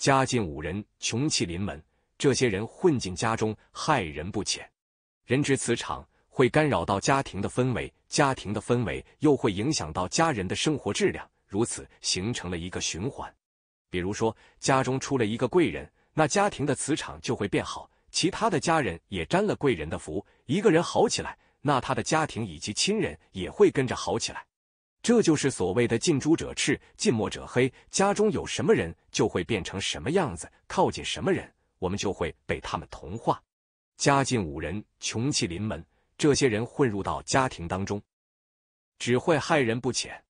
家境五人，穷气临门。这些人混进家中，害人不浅。人之磁场会干扰到家庭的氛围，家庭的氛围又会影响到家人的生活质量，如此形成了一个循环。比如说，家中出了一个贵人，那家庭的磁场就会变好，其他的家人也沾了贵人的福。一个人好起来，那他的家庭以及亲人也会跟着好起来。这就是所谓的近朱者赤，近墨者黑。家中有什么人，就会变成什么样子；靠近什么人，我们就会被他们同化。家境五人，穷气临门，这些人混入到家庭当中，只会害人不浅。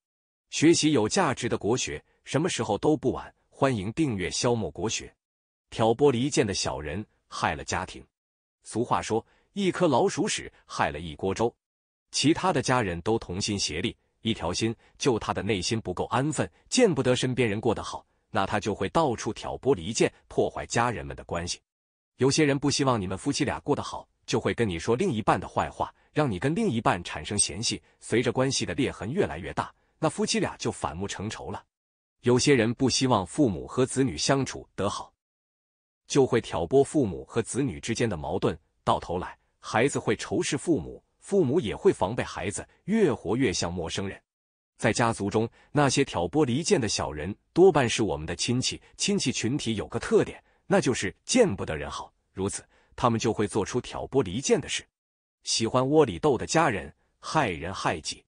学习有价值的国学，什么时候都不晚。欢迎订阅《消磨国学》。挑拨离间的小人，害了家庭。俗话说：“一颗老鼠屎，害了一锅粥。”其他的家人都同心协力。一条心，就他的内心不够安分，见不得身边人过得好，那他就会到处挑拨离间，破坏家人们的关系。有些人不希望你们夫妻俩过得好，就会跟你说另一半的坏话，让你跟另一半产生嫌隙。随着关系的裂痕越来越大，那夫妻俩就反目成仇了。有些人不希望父母和子女相处得好，就会挑拨父母和子女之间的矛盾，到头来孩子会仇视父母。父母也会防备孩子，越活越像陌生人。在家族中，那些挑拨离间的小人，多半是我们的亲戚。亲戚群体有个特点，那就是见不得人好，如此他们就会做出挑拨离间的事。喜欢窝里斗的家人，害人害己。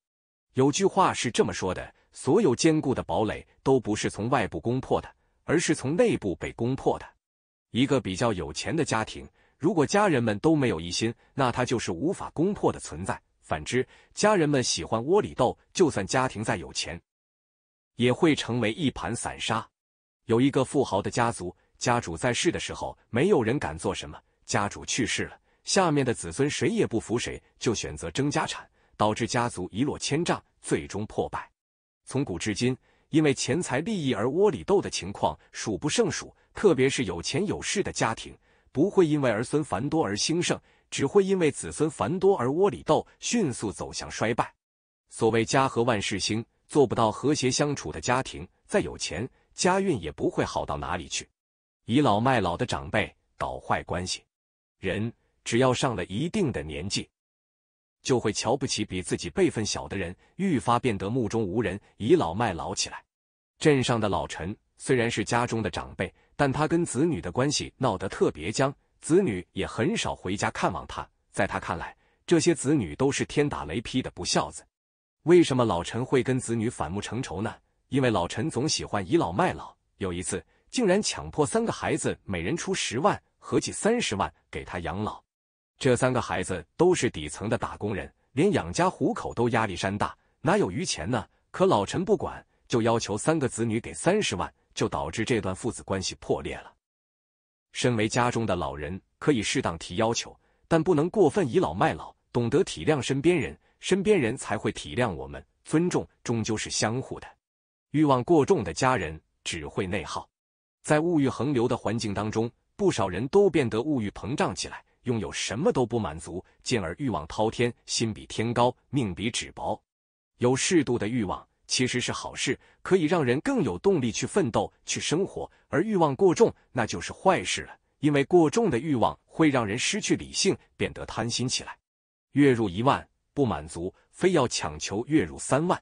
有句话是这么说的：所有坚固的堡垒，都不是从外部攻破的，而是从内部被攻破的。一个比较有钱的家庭。如果家人们都没有一心，那他就是无法攻破的存在。反之，家人们喜欢窝里斗，就算家庭再有钱，也会成为一盘散沙。有一个富豪的家族，家主在世的时候，没有人敢做什么；家主去世了，下面的子孙谁也不服谁，就选择争家产，导致家族一落千丈，最终破败。从古至今，因为钱财利益而窝里斗的情况数不胜数，特别是有钱有势的家庭。不会因为儿孙繁多而兴盛，只会因为子孙繁多而窝里斗，迅速走向衰败。所谓家和万事兴，做不到和谐相处的家庭，再有钱，家运也不会好到哪里去。倚老卖老的长辈搞坏关系，人只要上了一定的年纪，就会瞧不起比自己辈分小的人，愈发变得目中无人，倚老卖老起来。镇上的老陈虽然是家中的长辈。但他跟子女的关系闹得特别僵，子女也很少回家看望他。在他看来，这些子女都是天打雷劈的不孝子。为什么老陈会跟子女反目成仇呢？因为老陈总喜欢倚老卖老，有一次竟然强迫三个孩子每人出十万，合计三十万给他养老。这三个孩子都是底层的打工人，连养家糊口都压力山大，哪有余钱呢？可老陈不管，就要求三个子女给三十万。就导致这段父子关系破裂了。身为家中的老人，可以适当提要求，但不能过分倚老卖老，懂得体谅身边人，身边人才会体谅我们。尊重终究是相互的。欲望过重的家人只会内耗。在物欲横流的环境当中，不少人都变得物欲膨胀起来，拥有什么都不满足，进而欲望滔天，心比天高，命比纸薄。有适度的欲望。其实是好事，可以让人更有动力去奋斗、去生活。而欲望过重，那就是坏事了，因为过重的欲望会让人失去理性，变得贪心起来。月入一万不满足，非要强求月入三万；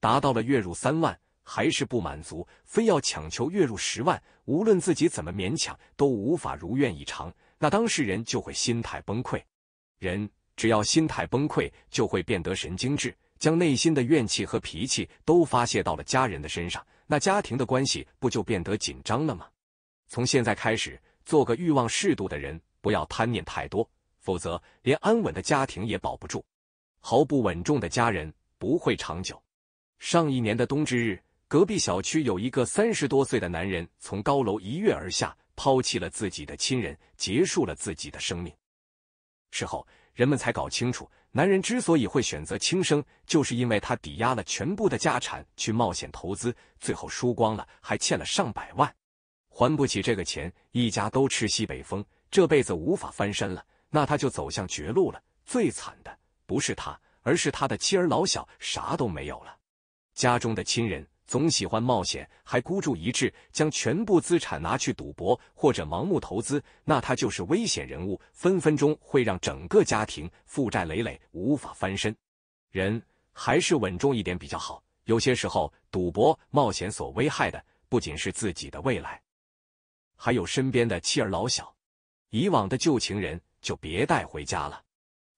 达到了月入三万还是不满足，非要强求月入十万。无论自己怎么勉强，都无法如愿以偿，那当事人就会心态崩溃。人只要心态崩溃，就会变得神经质。将内心的怨气和脾气都发泄到了家人的身上，那家庭的关系不就变得紧张了吗？从现在开始，做个欲望适度的人，不要贪念太多，否则连安稳的家庭也保不住。毫不稳重的家人不会长久。上一年的冬至日，隔壁小区有一个三十多岁的男人从高楼一跃而下，抛弃了自己的亲人，结束了自己的生命。事后，人们才搞清楚。男人之所以会选择轻生，就是因为他抵押了全部的家产去冒险投资，最后输光了，还欠了上百万，还不起这个钱，一家都吃西北风，这辈子无法翻身了，那他就走向绝路了。最惨的不是他，而是他的妻儿老小，啥都没有了，家中的亲人。总喜欢冒险，还孤注一掷，将全部资产拿去赌博或者盲目投资，那他就是危险人物，分分钟会让整个家庭负债累累，无法翻身。人还是稳重一点比较好。有些时候，赌博冒险所危害的不仅是自己的未来，还有身边的妻儿老小。以往的旧情人就别带回家了。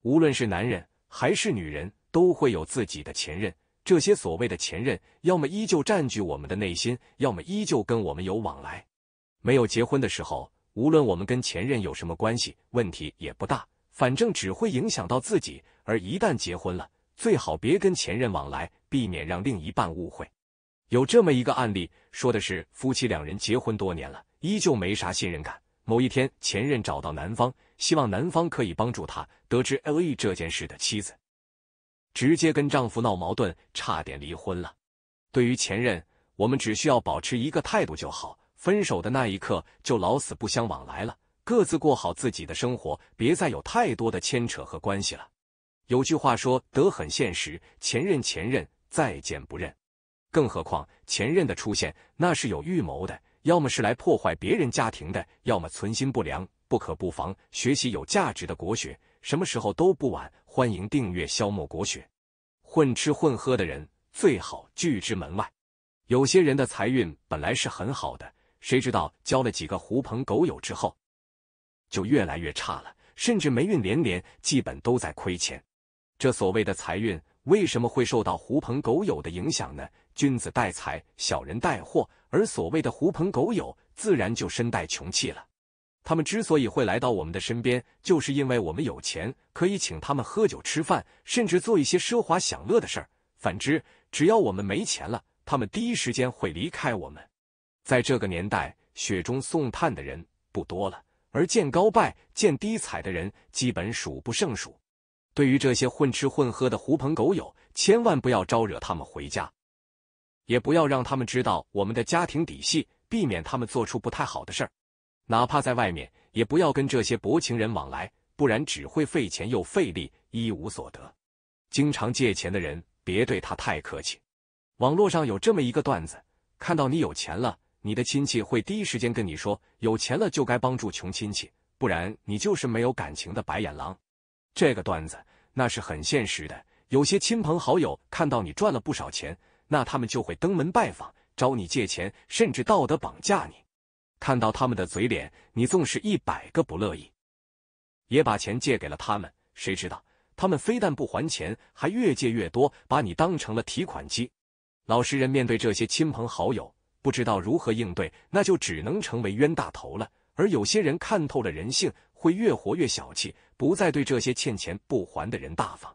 无论是男人还是女人，都会有自己的前任。这些所谓的前任，要么依旧占据我们的内心，要么依旧跟我们有往来。没有结婚的时候，无论我们跟前任有什么关系，问题也不大，反正只会影响到自己。而一旦结婚了，最好别跟前任往来，避免让另一半误会。有这么一个案例，说的是夫妻两人结婚多年了，依旧没啥信任感。某一天，前任找到男方，希望男方可以帮助他得知 l e 这件事的妻子。直接跟丈夫闹矛盾，差点离婚了。对于前任，我们只需要保持一个态度就好：分手的那一刻就老死不相往来了，各自过好自己的生活，别再有太多的牵扯和关系了。有句话说得很现实：前任，前任，再见不认。更何况前任的出现，那是有预谋的，要么是来破坏别人家庭的，要么存心不良。不可不防，学习有价值的国学，什么时候都不晚。欢迎订阅《消磨国学》。混吃混喝的人最好拒之门外。有些人的财运本来是很好的，谁知道交了几个狐朋狗友之后，就越来越差了，甚至霉运连连，基本都在亏钱。这所谓的财运为什么会受到狐朋狗友的影响呢？君子带财，小人带祸，而所谓的狐朋狗友，自然就身带穷气了。他们之所以会来到我们的身边，就是因为我们有钱，可以请他们喝酒吃饭，甚至做一些奢华享乐的事儿。反之，只要我们没钱了，他们第一时间会离开我们。在这个年代，雪中送炭的人不多了，而见高拜、见低踩的人基本数不胜数。对于这些混吃混喝的狐朋狗友，千万不要招惹他们回家，也不要让他们知道我们的家庭底细，避免他们做出不太好的事儿。哪怕在外面，也不要跟这些薄情人往来，不然只会费钱又费力，一无所得。经常借钱的人，别对他太客气。网络上有这么一个段子：看到你有钱了，你的亲戚会第一时间跟你说，有钱了就该帮助穷亲戚，不然你就是没有感情的白眼狼。这个段子那是很现实的。有些亲朋好友看到你赚了不少钱，那他们就会登门拜访，找你借钱，甚至道德绑架你。看到他们的嘴脸，你纵使一百个不乐意，也把钱借给了他们。谁知道他们非但不还钱，还越借越多，把你当成了提款机。老实人面对这些亲朋好友，不知道如何应对，那就只能成为冤大头了。而有些人看透了人性，会越活越小气，不再对这些欠钱不还的人大方。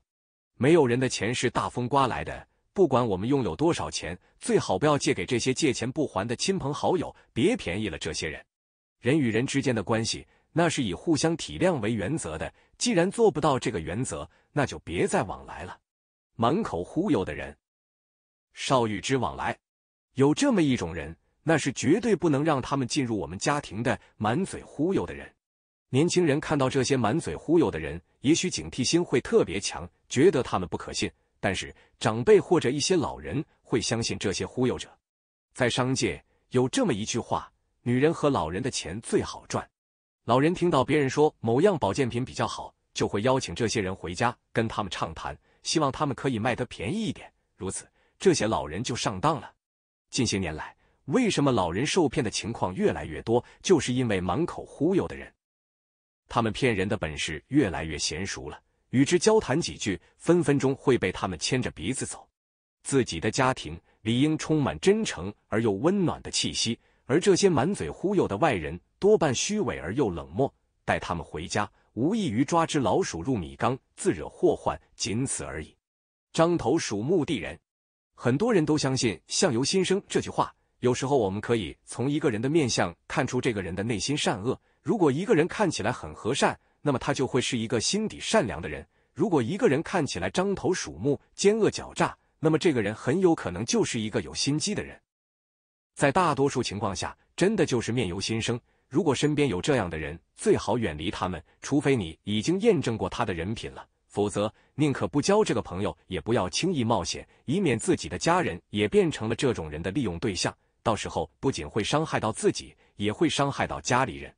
没有人的钱是大风刮来的。不管我们拥有多少钱，最好不要借给这些借钱不还的亲朋好友，别便宜了这些人。人与人之间的关系，那是以互相体谅为原则的。既然做不到这个原则，那就别再往来了。满口忽悠的人，少与之往来。有这么一种人，那是绝对不能让他们进入我们家庭的。满嘴忽悠的人，年轻人看到这些满嘴忽悠的人，也许警惕心会特别强，觉得他们不可信。但是长辈或者一些老人会相信这些忽悠者，在商界有这么一句话：女人和老人的钱最好赚。老人听到别人说某样保健品比较好，就会邀请这些人回家跟他们畅谈，希望他们可以卖得便宜一点。如此，这些老人就上当了。近些年来，为什么老人受骗的情况越来越多？就是因为满口忽悠的人，他们骗人的本事越来越娴熟了。与之交谈几句，分分钟会被他们牵着鼻子走。自己的家庭理应充满真诚而又温暖的气息，而这些满嘴忽悠的外人，多半虚伪而又冷漠。带他们回家，无异于抓只老鼠入米缸，自惹祸患，仅此而已。獐头鼠目的人，很多人都相信“相由心生”这句话。有时候，我们可以从一个人的面相看出这个人的内心善恶。如果一个人看起来很和善，那么他就会是一个心底善良的人。如果一个人看起来张头鼠目、奸恶狡诈，那么这个人很有可能就是一个有心机的人。在大多数情况下，真的就是面由心生。如果身边有这样的人，最好远离他们。除非你已经验证过他的人品了，否则宁可不交这个朋友，也不要轻易冒险，以免自己的家人也变成了这种人的利用对象。到时候不仅会伤害到自己，也会伤害到家里人。